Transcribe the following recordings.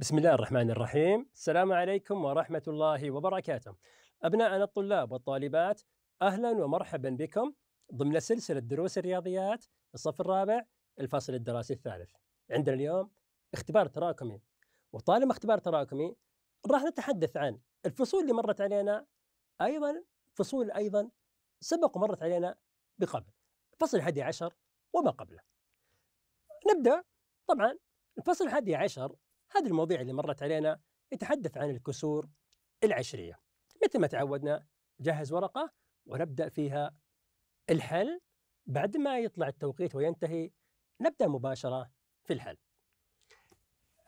بسم الله الرحمن الرحيم السلام عليكم ورحمة الله وبركاته أبناءنا الطلاب والطالبات أهلا ومرحبا بكم ضمن سلسلة دروس الرياضيات الصف الرابع الفصل الدراسي الثالث عندنا اليوم اختبار تراكمي وطالما اختبار تراكمي راح نتحدث عن الفصول اللي مرت علينا أيضا فصول أيضا سبق ومرت علينا بقبل فصل 11 وما قبله نبدأ طبعا الفصل 11 هذه المواضيع اللي مرت علينا نتحدث عن الكسور العشرية مثل ما تعودنا جهز ورقة ونبدأ فيها الحل بعد ما يطلع التوقيت وينتهي نبدأ مباشرة في الحل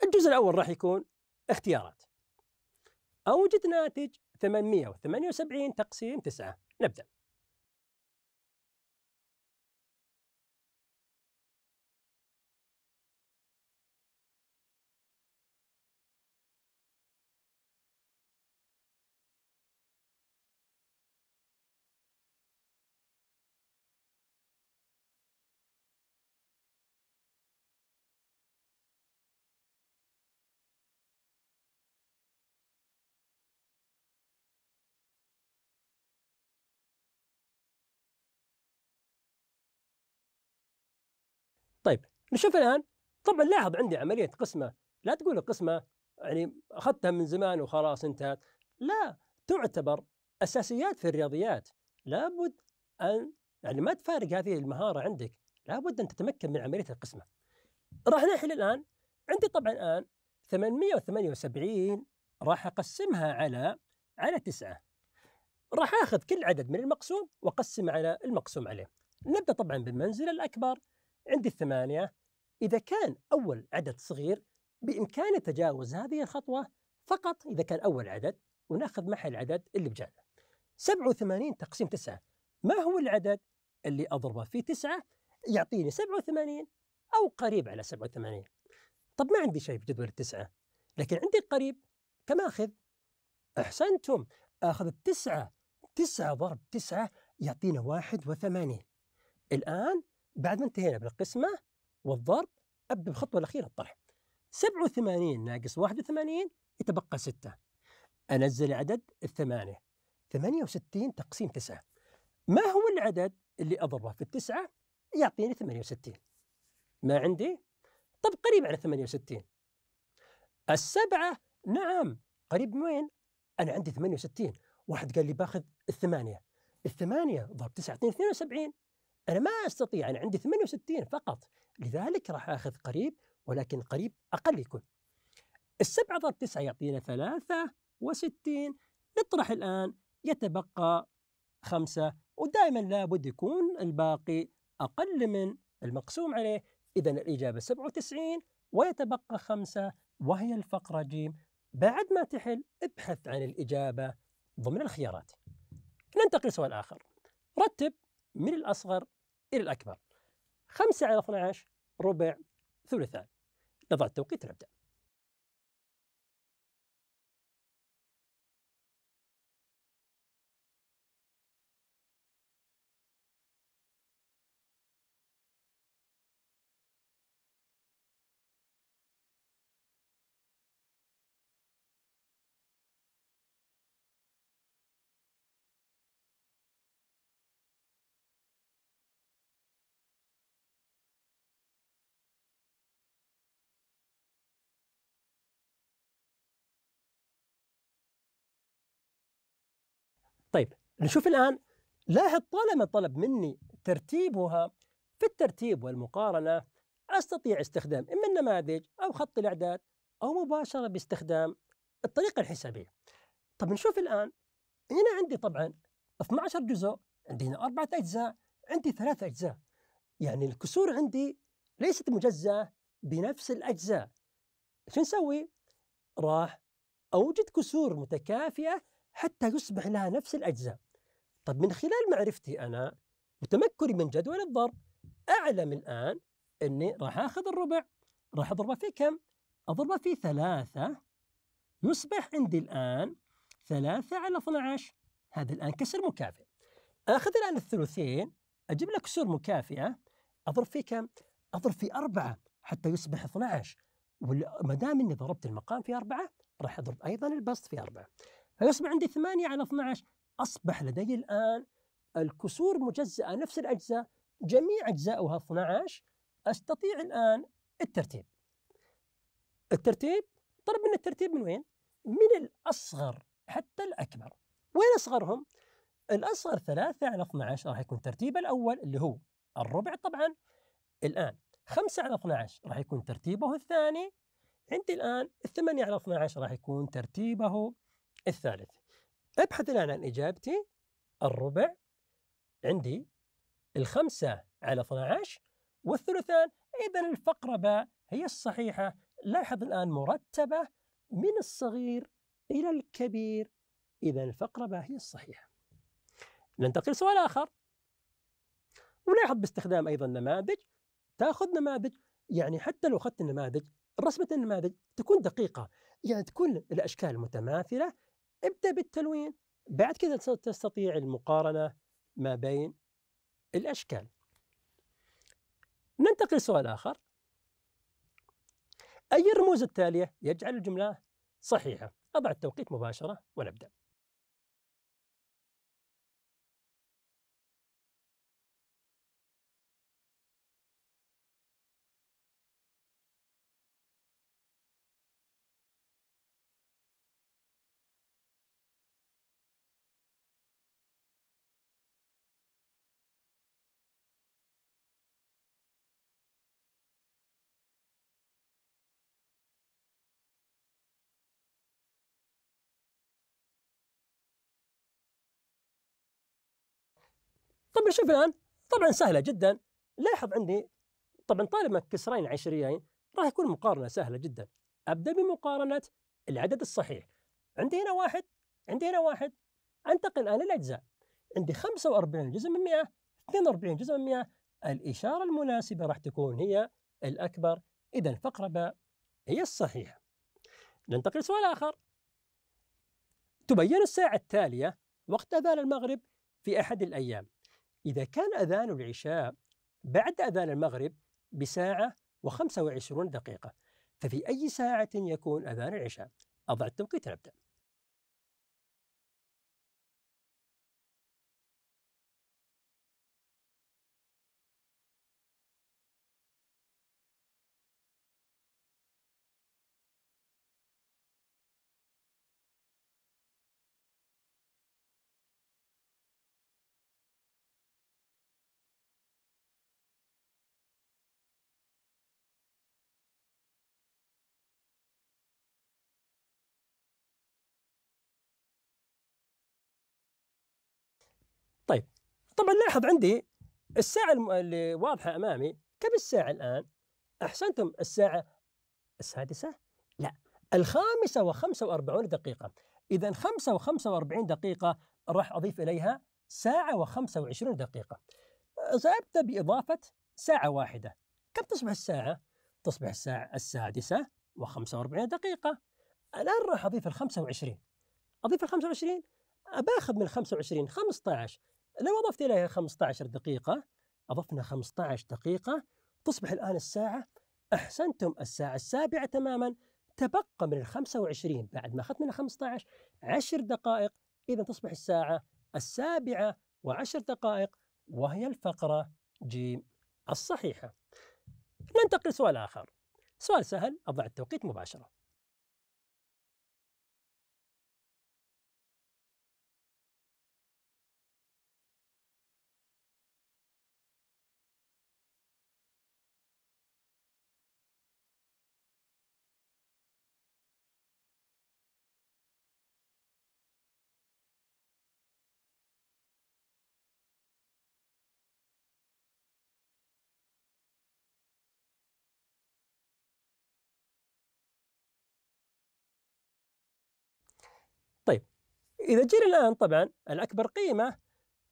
الجزء الأول راح يكون اختيارات أوجد ناتج 878 تقسيم 9 نبدأ طيب نشوف الان طبعا لاحظ عندي عمليه قسمه لا تقول قسمه يعني اخذتها من زمان وخلاص انتهت لا تعتبر اساسيات في الرياضيات لابد ان يعني ما تفارق هذه المهاره عندك لابد ان تتمكن من عمليه القسمه راح نحل الان عندي طبعا الان 878 راح اقسمها على على 9 راح اخذ كل عدد من المقسوم واقسم على المقسوم عليه نبدا طبعا بالمنزله الاكبر عندي الثمانية إذا كان أول عدد صغير بإمكاني تجاوز هذه الخطوة فقط إذا كان أول عدد وناخذ معها العدد اللي بجانب 87 تقسيم 9 ما هو العدد اللي أضربه في 9 يعطيني 87 أو قريب على 87 طب ما عندي شيء في جدول التسعة لكن عندي القريب كما أخذ أحسنتم أخذ التسعة تسعة ضرب تسعة يعطينا واحد وثمانين الآن بعد ما انتهينا بالقسمه والضرب ابدا بالخطوه الاخيره الطرح 87 ناقص 81 يتبقى 6 انزل عدد الثمانيه 68 تقسيم 9 ما هو العدد اللي اضربه في التسعه يعطيني 68 ما عندي طب قريب على 68 السبعه نعم قريب من وين؟ انا عندي 68 واحد قال لي باخذ الثمانيه الثمانيه ضرب 9 72 انا ما استطيع انا عندي 68 فقط لذلك راح اخذ قريب ولكن قريب اقل يكون السبعة ضرب تسعة يعطينا ثلاثة وستين نطرح الآن يتبقى خمسة ودائما لابد يكون الباقي أقل من المقسوم عليه إذا الإجابة 97 ويتبقى خمسة وهي الفقرة جيم بعد ما تحل ابحث عن الإجابة ضمن الخيارات ننتقل لسؤال آخر رتب من الأصغر إلى الأكبر خمسة على 12 ربع ثلثان نضع التوقيت نبدأ طيب نشوف الآن لاحظ طالما طلب مني ترتيبها في الترتيب والمقارنة أستطيع استخدام إما النماذج أو خط الإعداد أو مباشرة باستخدام الطريقة الحسابية طب نشوف الآن هنا عندي طبعا 12 جزء عندي هنا أربعة أجزاء عندي ثلاثة أجزاء يعني الكسور عندي ليست مجزأة بنفس الأجزاء شو نسوي؟ راح أوجد كسور متكافئة حتى يصبح لها نفس الأجزاء طب من خلال معرفتي أنا وتمكني من جدول الضرب أعلم الآن أني راح أخذ الربع راح أضربه في كم؟ أضربه في ثلاثة يصبح عندي الآن ثلاثة على 12 هذا الآن كسر مكافئ أخذ الآن الثلثين أجيب لك كسور مكافئة أضرب في كم؟ أضرب في أربعة حتى يصبح 12 وما دام اني ضربت المقام في اربعه راح اضرب ايضا البسط في اربعه. فيصبح عندي 8 على 12 أصبح لدي الآن الكسور مجزأة نفس الأجزاء جميع أجزاؤها 12 أستطيع الآن الترتيب الترتيب طلب من الترتيب من وين؟ من الأصغر حتى الأكبر وين أصغرهم؟ الأصغر 3 على 12 راح يكون ترتيب الأول اللي هو الربع طبعا الآن 5 على 12 راح يكون ترتيبه الثاني عندي الآن 8 على 12 راح يكون ترتيبه الثالث ابحث الآن عن إجابتي الربع عندي الخمسة على 12 والثلثان إذا الفقرة باء هي الصحيحة لاحظ الآن مرتبة من الصغير إلى الكبير إذا الفقرة باء هي الصحيحة ننتقل لسؤال آخر ولاحظ باستخدام أيضا نماذج تأخذ نماذج يعني حتى لو أخذت النماذج رسمة النماذج تكون دقيقة يعني تكون الأشكال متماثلة ابدأ بالتلوين بعد كذا تستطيع المقارنة ما بين الأشكال ننتقل لسؤال آخر أي الرموز التالية يجعل الجملة صحيحة؟ أضع التوقيت مباشرة ونبدأ طبعا شوف الآن طبعا سهلة جدا لاحظ عندي طبعا طالما كسرين عشريين راح يكون مقارنة سهلة جدا أبدأ بمقارنة العدد الصحيح عندي هنا واحد عندي هنا واحد أنتقل الآن للأجزاء عندي 45 جزء من 100 42 جزء من 100 الإشارة المناسبة راح تكون هي الأكبر إذا فقره باء هي الصحيحة ننتقل لسؤال آخر تبين الساعة التالية وقت أذان المغرب في أحد الأيام إذا كان أذان العشاء بعد أذان المغرب بساعة و25 دقيقة ففي أي ساعة يكون أذان العشاء؟ أضع التوقيت نبدأ طيب طبعا لاحظ عندي الساعة اللي واضحة أمامي كم الساعة الآن؟ أحسنتم الساعة السادسة؟ لا الخامسة وخمسة وأربعون دقيقة إذا خمسة وخمسة وأربعين دقيقة راح أضيف إليها ساعة وخمسة وعشرون دقيقة سأبدأ بإضافة ساعة واحدة كم تصبح الساعة؟ تصبح الساعة السادسة وخمسة وأربعين دقيقة الآن راح أضيف الخمسة وعشرين أضيف الخمسة وعشرين باخذ من 25 15 لو اضفت اليها 15 دقيقه اضفنا 15 دقيقه تصبح الان الساعه احسنتم الساعه السابعه تماما تبقى من ال 25 بعد ما اخذت من 15 10 دقائق اذا تصبح الساعه السابعه وعشر دقائق وهي الفقره جيم الصحيحه. ننتقل لسؤال اخر. سؤال سهل اضع التوقيت مباشره. إذا جينا الآن طبعا الأكبر قيمة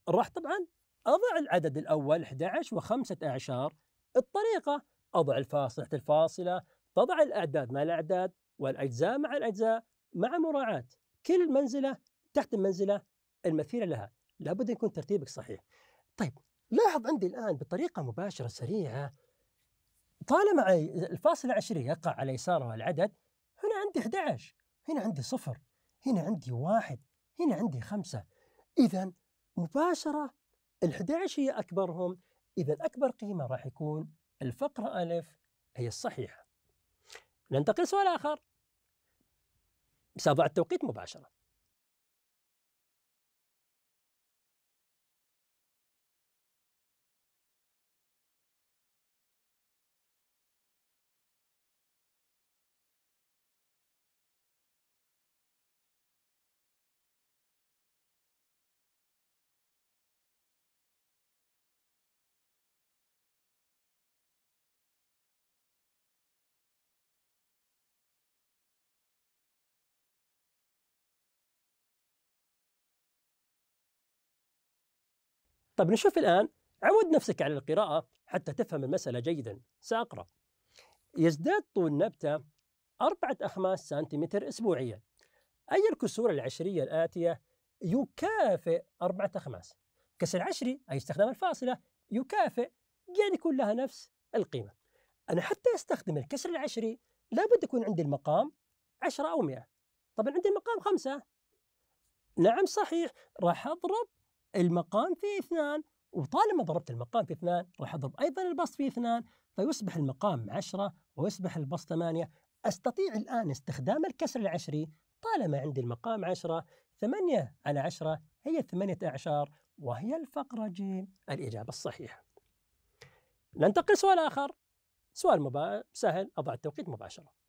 راح طبعا أضع العدد الأول 11 وخمسة أعشار الطريقة أضع الفاصلة تحت الفاصلة تضع الأعداد مع الأعداد والأجزاء مع الأجزاء مع مراعاة كل منزلة تحت المنزلة المثيرة لها لابد ان يكون ترتيبك صحيح طيب لاحظ عندي الآن بطريقة مباشرة سريعة طالما الفاصلة عشرية يقع على يسارها العدد هنا عندي 11 هنا عندي صفر هنا عندي واحد هنا عندي خمسة إذا مباشرة ال 11 هي أكبرهم إذا أكبر قيمة راح يكون الفقرة ألف هي الصحيحة ننتقل سؤال آخر سأضع التوقيت مباشرة طيب نشوف الآن عود نفسك على القراءة حتى تفهم المسألة جيدا سأقرأ يزداد طول نبتة أربعة أخماس سنتيمتر أسبوعيا أي الكسور العشرية الآتية يكافئ أربعة أخماس كسر العشري أي استخدام الفاصلة يكافئ يعني يكون لها نفس القيمة أنا حتى أستخدم الكسر العشري لابد يكون عندي المقام عشرة أو مئة طبعا عندي المقام خمسة نعم صحيح راح أضرب المقام في اثنان وطالما ضربت المقام في اثنان راح اضرب ايضا البسط في اثنان فيصبح المقام عشرة ويصبح البسط ثمانية استطيع الان استخدام الكسر العشري طالما عندي المقام عشرة ثمانية على عشرة هي ثمانية أعشار وهي الفقرة ج الإجابة الصحيحة ننتقل سؤال آخر سؤال مبا... سهل أضع التوقيت مباشرة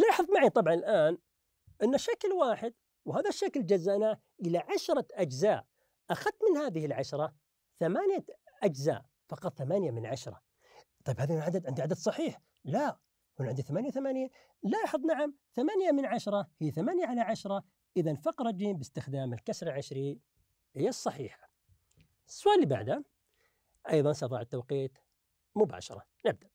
لاحظ معي طبعا الآن أن شكل واحد وهذا الشكل جزأناه إلى عشرة أجزاء أخذت من هذه العشرة ثمانية أجزاء فقط ثمانية من عشرة طيب هذا عدد عندي عدد صحيح لا هنا عندي ثمانية ثمانية لاحظ نعم ثمانية من عشرة هي ثمانية على عشرة إذا فقرة ج باستخدام الكسر العشري هي الصحيحة السؤال اللي بعده أيضا سأضع التوقيت مباشرة نبدأ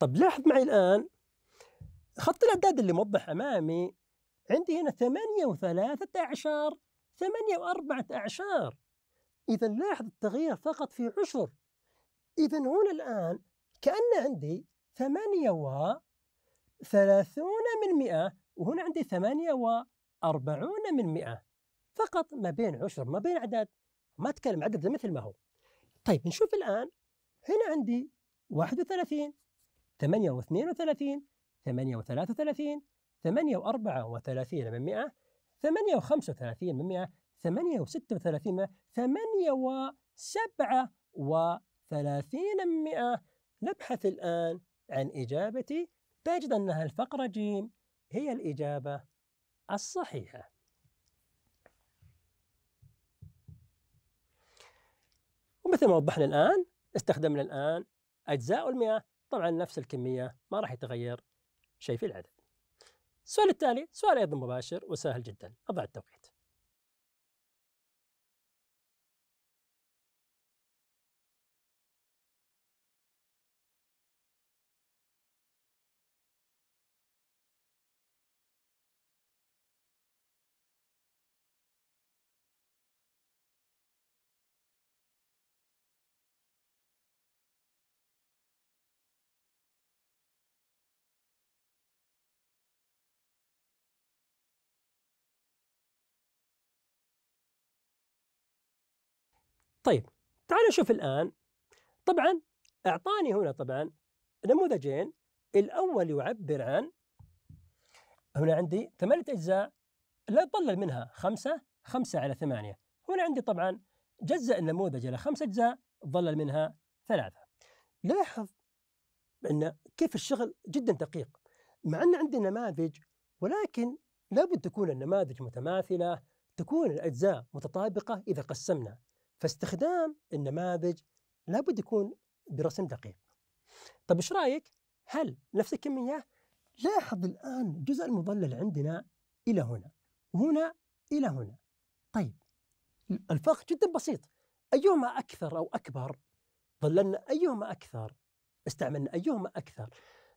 طب لاحظ معي الآن خط الأعداد اللي موضح أمامي عندي هنا ثمانية وثلاثة أعشار ثمانية وأربعة أعشار إذا لاحظ التغيير فقط في عشر إذا هنا الآن كأن عندي ثمانية و ثلاثون من مئة وهنا عندي ثمانية وأربعون من مئة فقط ما بين عشر ما بين أعداد ما أتكلم عدد مثل ما هو طيب نشوف الآن هنا عندي واحد وثلاثين 8 و 32 8 و 33 8 و 34 من 100 8 و 35 من 100 8 و 36 من 100 8 و 37 من 100 نبحث الآن عن إجابتي تجد أنها الفقرة جيم هي الإجابة الصحيحة ومثل ما وضحنا الآن استخدمنا الآن أجزاء المئة طبعا نفس الكمية ما راح يتغير شيء في العدد السؤال التالي سؤال أيضا مباشر وسهل جدا أضع التوقيت طيب تعال نشوف الآن طبعا أعطاني هنا طبعا نموذجين الأول يعبر عن هنا عندي ثمانية أجزاء لا تقلل منها خمسة خمسة على ثمانية هنا عندي طبعا جزأ النموذج إلى خمسة أجزاء ظلل منها ثلاثة لاحظ أن كيف الشغل جدا دقيق مع أن عندي نماذج ولكن لابد تكون النماذج متماثلة تكون الأجزاء متطابقة إذا قسمنا فاستخدام النماذج لابد يكون برسم دقيق طيب ايش رايك هل نفس الكميه لاحظ الان الجزء المضلل عندنا الى هنا وهنا الى هنا طيب الفرق جدا بسيط ايهما اكثر او اكبر ظللنا ايهما اكثر استعملنا ايهما اكثر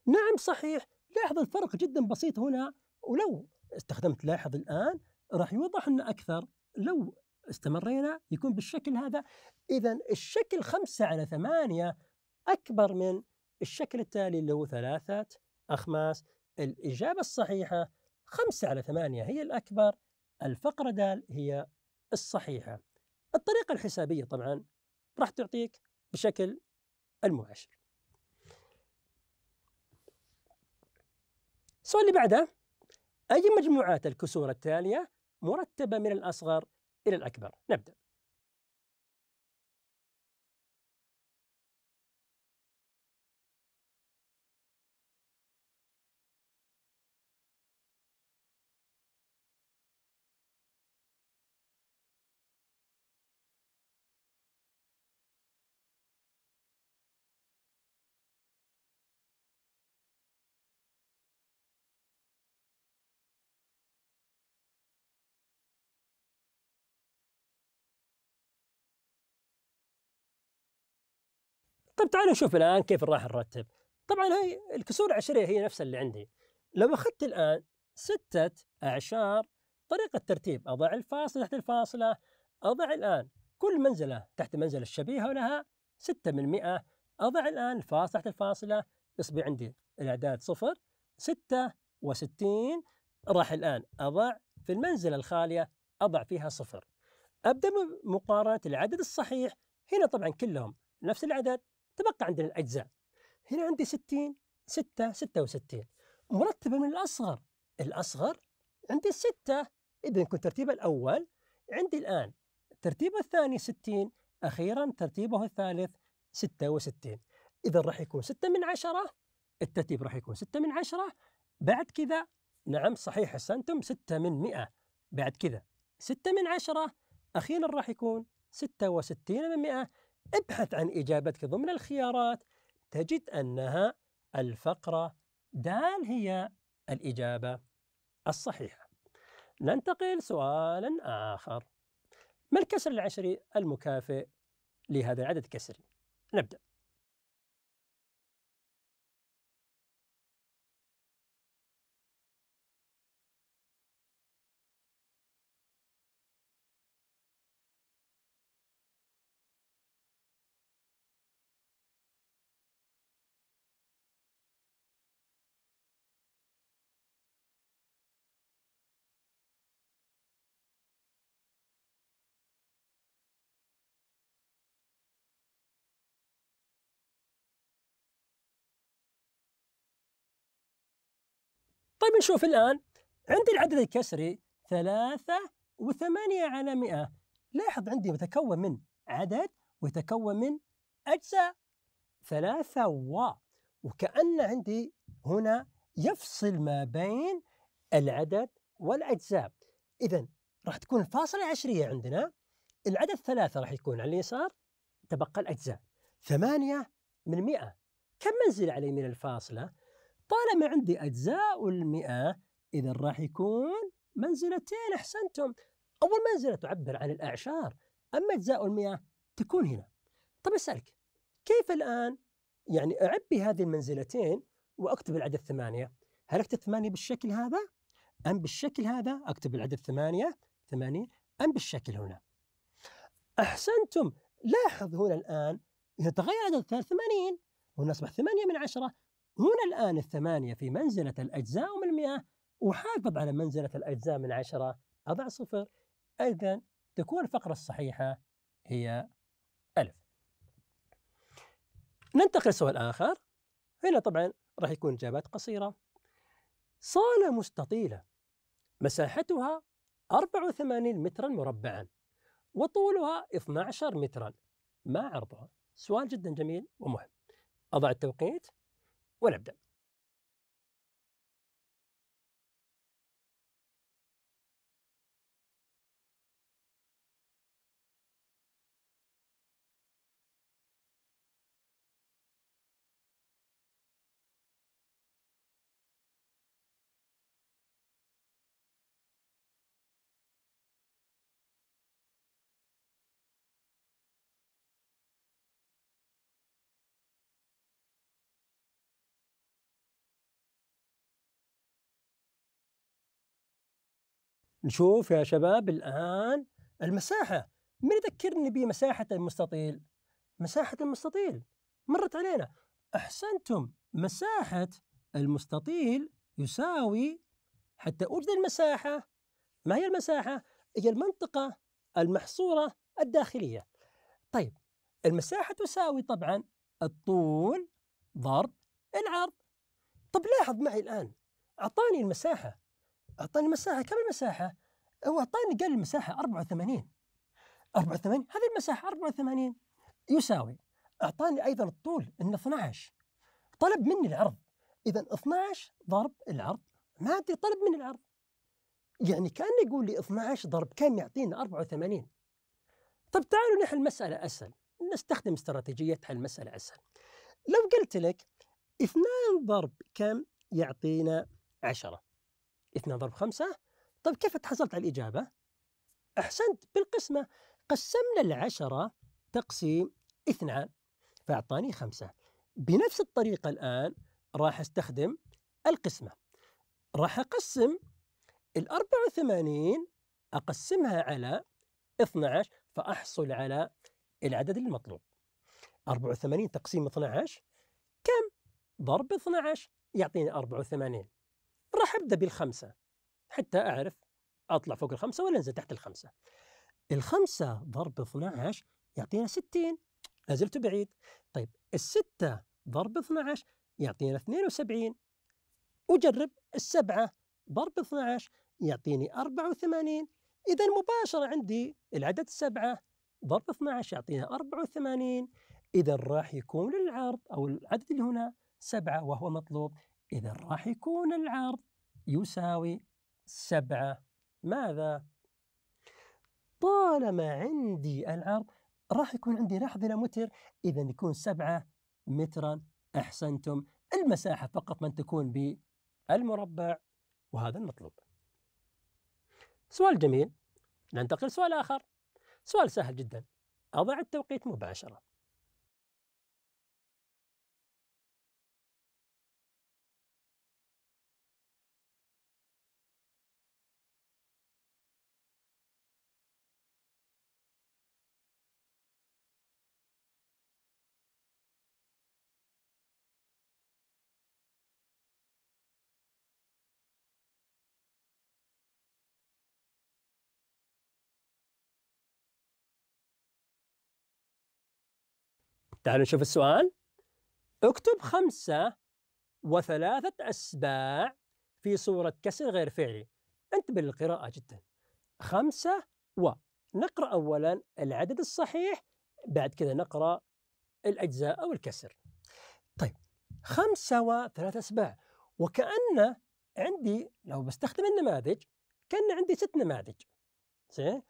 نعم صحيح لاحظ الفرق جدا بسيط هنا ولو استخدمت لاحظ الان راح يوضح لنا اكثر لو استمرينا يكون بالشكل هذا إذا الشكل خمسة على ثمانية أكبر من الشكل التالي اللي هو ثلاثة أخماس الإجابة الصحيحة خمسة على ثمانية هي الأكبر الفقرة دال هي الصحيحة الطريقة الحسابية طبعا راح تعطيك بشكل المباشر السؤال اللي بعده أي مجموعات الكسور التالية مرتبة من الأصغر إلى الأكبر نبدأ طيب تعالوا نشوف الان كيف راح نرتب طبعا هي الكسور العشريه هي نفسها اللي عندي لو اخذت الان سته اعشار طريقه ترتيب اضع الفاصله تحت الفاصله اضع الان كل منزله تحت منزله الشبيهه لها 6 من 100 اضع الان الفاصله تحت الفاصله يصبح عندي الاعداد صفر 66 راح الان اضع في المنزله الخاليه اضع فيها صفر ابدا بمقارنه العدد الصحيح هنا طبعا كلهم نفس العدد تبقى عندنا الأجزاء هنا عندي 60 6 66 مرتبة من الأصغر الأصغر عندي 6 إذا كنت ترتيبه الأول عندي الآن ترتيبه الثاني 60 أخيرا ترتيبه الثالث 66 إذا راح يكون 6 من 10 الترتيب راح يكون 6 من 10 بعد كذا نعم صحيح حسنتم 6 من 100 بعد كذا 6 من 10 أخيرا راح يكون 66 من 100 ابحث عن إجابتك ضمن الخيارات تجد أنها الفقرة دال هي الإجابة الصحيحة ننتقل سؤالا آخر ما الكسر العشري المكافئ لهذا العدد الكسري؟ نبدأ طيب نشوف الآن عندي العدد الكسري ثلاثة وثمانية على مئة لاحظ عندي متكون من عدد ويتكون من أجزاء ثلاثة و وكأن عندي هنا يفصل ما بين العدد والأجزاء إذا راح تكون الفاصلة العشرية عندنا العدد ثلاثة راح يكون على اليسار تبقى الأجزاء ثمانية من مئة كم منزل علي من الفاصلة؟ طالما عندي أجزاء المئة إذا راح يكون منزلتين أحسنتم أول منزلة تعبر عن الأعشار أما أجزاء المئة تكون هنا طب أسألك كيف الآن يعني أعبي هذه المنزلتين وأكتب العدد ثمانية هل أكتب ثمانية بالشكل هذا أم بالشكل هذا أكتب العدد ثمانية ثمانية أم بالشكل هنا أحسنتم لاحظ هنا الآن يتغير عدد 83 هنا أصبح 8 من عشرة هنا الآن الثمانية في منزلة الأجزاء من المئة أحافظ على منزلة الأجزاء من عشرة أضع صفر إذا تكون الفقرة الصحيحة هي ألف ننتقل لسؤال آخر هنا طبعا راح يكون إجابات قصيرة صالة مستطيلة مساحتها 84 مترا مربعا وطولها 12 مترا ما عرضها؟ سؤال جدا جميل ومهم أضع التوقيت What have Deb? نشوف يا شباب الآن المساحة من يذكرني بمساحة المستطيل مساحة المستطيل مرت علينا أحسنتم مساحة المستطيل يساوي حتى أوجد المساحة ما هي المساحة؟ هي المنطقة المحصورة الداخلية طيب المساحة تساوي طبعا الطول ضرب العرض طب لاحظ معي الآن أعطاني المساحة اعطاني مساحه كم المساحه؟ هو اعطاني قال المساحه 84 84 هذه المساحه 84 يساوي اعطاني ايضا الطول انه 12 طلب مني العرض اذا 12 ضرب العرض ما ادري طلب مني العرض يعني كان يقول لي 12 ضرب كم يعطينا 84 طب تعالوا نحل المساله اسهل نستخدم استراتيجيه حل المساله اسهل لو قلت لك 2 ضرب كم يعطينا 10 2 ضرب 5 طيب كيف تحصلت على الإجابة؟ أحسنت بالقسمة قسمنا العشرة تقسيم 2 فأعطاني 5 بنفس الطريقة الآن راح أستخدم القسمة راح أقسم ال 84 أقسمها على 12 فأحصل على العدد المطلوب 84 تقسيم 12 كم؟ ضرب 12 يعطيني 84 حبدأ بالخمسة حتى أعرف أطلع فوق الخمسة ولا أنزل تحت الخمسة الخمسة ضرب 12 يعطينا 60 زلت بعيد طيب الستة ضرب 12 يعطينا 72 أجرب السبعة ضرب 12 يعطيني 84 إذا مباشرة عندي العدد السبعة ضرب 12 يعطينا 84 إذا راح يكون العرض أو العدد اللي هنا سبعة وهو مطلوب إذا راح يكون العرض يساوي سبعة ماذا؟ طالما عندي العرض راح يكون عندي لاحظ إلى متر إذا يكون سبعة مترا أحسنتم المساحة فقط من تكون بالمربع وهذا المطلوب سؤال جميل ننتقل سؤال آخر سؤال سهل جدا أضع التوقيت مباشرة تعالوا نشوف السؤال اكتب خمسة وثلاثة أسباع في صورة كسر غير فعلي انتبه للقراءة جدا خمسة و نقرأ أولا العدد الصحيح بعد كذا نقرأ الأجزاء أو الكسر طيب خمسة وثلاثة أسباع وكأن عندي لو بستخدم النماذج كان عندي ست نماذج زين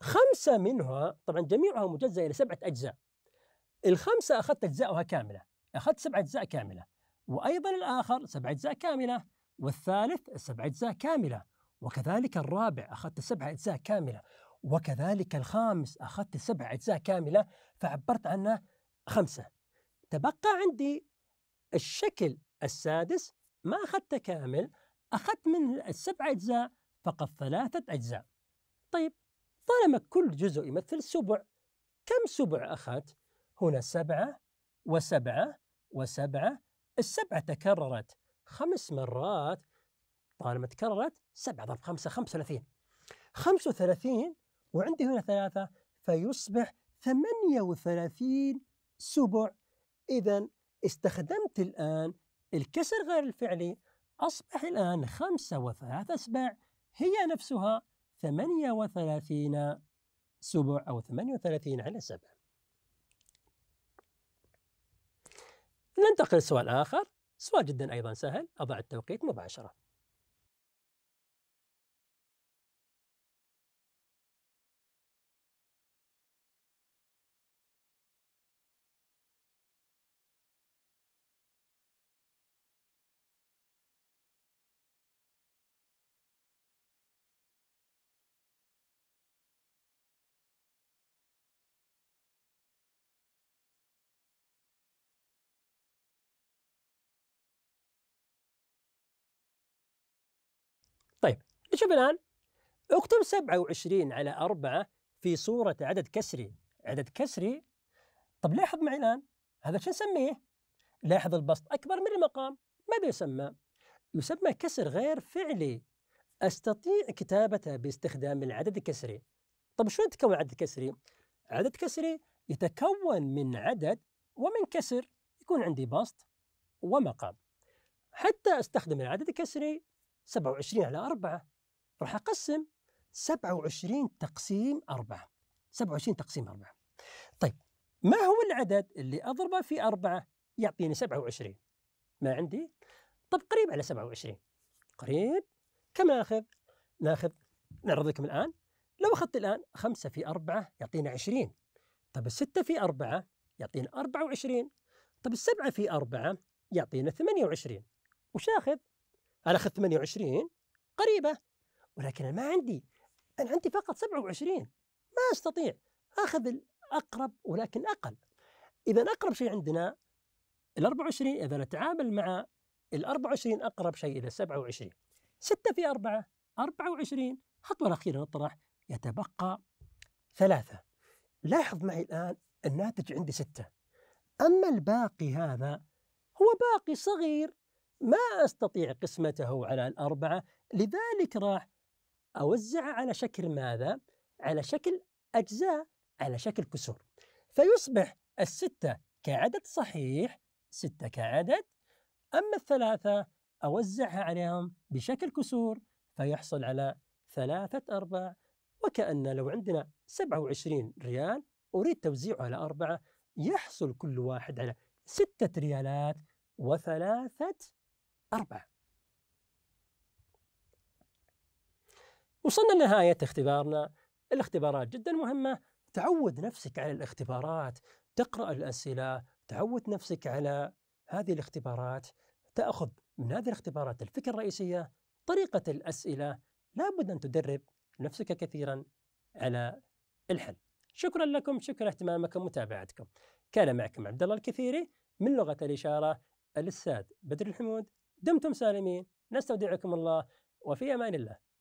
خمسة منها طبعا جميعها مجزأة إلى سبعة أجزاء الخمسة أخذت أجزاؤها كاملة أخذت سبعة أجزاء كاملة وأيضا الآخر سبعة أجزاء كاملة والثالث سبعة أجزاء كاملة وكذلك الرابع أخذت سبعة أجزاء كاملة وكذلك الخامس أخذت سبعة أجزاء كاملة فعبرت عنه خمسة تبقى عندي الشكل السادس ما أخذته كامل أخذت من السبعة أجزاء فقط ثلاثة أجزاء طيب طالما كل جزء يمثل سبع كم سبع أخذت؟ هنا سبعة وسبعة وسبعة السبعة تكررت خمس مرات طالما تكررت سبعة ضرب خمسة خمسة وثلاثين خمسة وثلاثين وعندي هنا ثلاثة فيصبح ثمانية وثلاثين سبع إذا استخدمت الآن الكسر غير الفعلي أصبح الآن خمسة وثلاثة أسباع هي نفسها ثمانية وثلاثين سبع أو ثمانية وثلاثين على سبعة ننتقل لسؤال آخر سؤال جدا أيضا سهل أضع التوقيت مباشرة طيب نشوف الآن اكتب 27 على 4 في صورة عدد كسري عدد كسري طب لاحظ معي الآن هذا شو نسميه؟ لاحظ البسط أكبر من المقام ماذا يسمى؟ يسمى كسر غير فعلي أستطيع كتابته باستخدام العدد الكسري طب شو يتكون عدد كسري؟ عدد كسري يتكون من عدد ومن كسر يكون عندي بسط ومقام حتى استخدم العدد الكسري 27 على 4 راح أقسم 27 تقسيم 4 27 تقسيم 4 طيب ما هو العدد اللي أضربه في 4 يعطيني 27 ما عندي طب قريب على 27 قريب كم ناخذ ناخذ نعرض لكم الآن لو أخذت الآن 5 في 4 يعطينا 20 طب 6 في 4 يعطينا 24 طب 7 في 4 يعطينا 28 وش ناخذ؟ انا اخذت 28 قريبه ولكن انا ما عندي انا عندي فقط 27 ما استطيع اخذ الاقرب ولكن اقل اذا اقرب شيء عندنا ال 24 اذا نتعامل مع ال 24 اقرب شيء الى 27 6 في 4 24 خطوه الاخيره نطرح يتبقى ثلاثه لاحظ معي الان الناتج عندي سته اما الباقي هذا هو باقي صغير ما أستطيع قسمته على الأربعة لذلك راح أوزعه على شكل ماذا؟ على شكل أجزاء على شكل كسور فيصبح الستة كعدد صحيح ستة كعدد أما الثلاثة أوزعها عليهم بشكل كسور فيحصل على ثلاثة أرباع وكأن لو عندنا 27 ريال أريد توزيعه على أربعة يحصل كل واحد على ستة ريالات وثلاثة أربعة وصلنا لنهاية اختبارنا الاختبارات جدا مهمة تعود نفسك على الاختبارات تقرأ الأسئلة تعود نفسك على هذه الاختبارات تأخذ من هذه الاختبارات الفكرة الرئيسية طريقة الأسئلة لابد أن تدرب نفسك كثيرا على الحل شكرا لكم شكرا اهتمامكم ومتابعتكم كان معكم عبد الله الكثيري من لغة الإشارة الأستاذ بدر الحمود دمتم سالمين نستودعكم الله وفي امان الله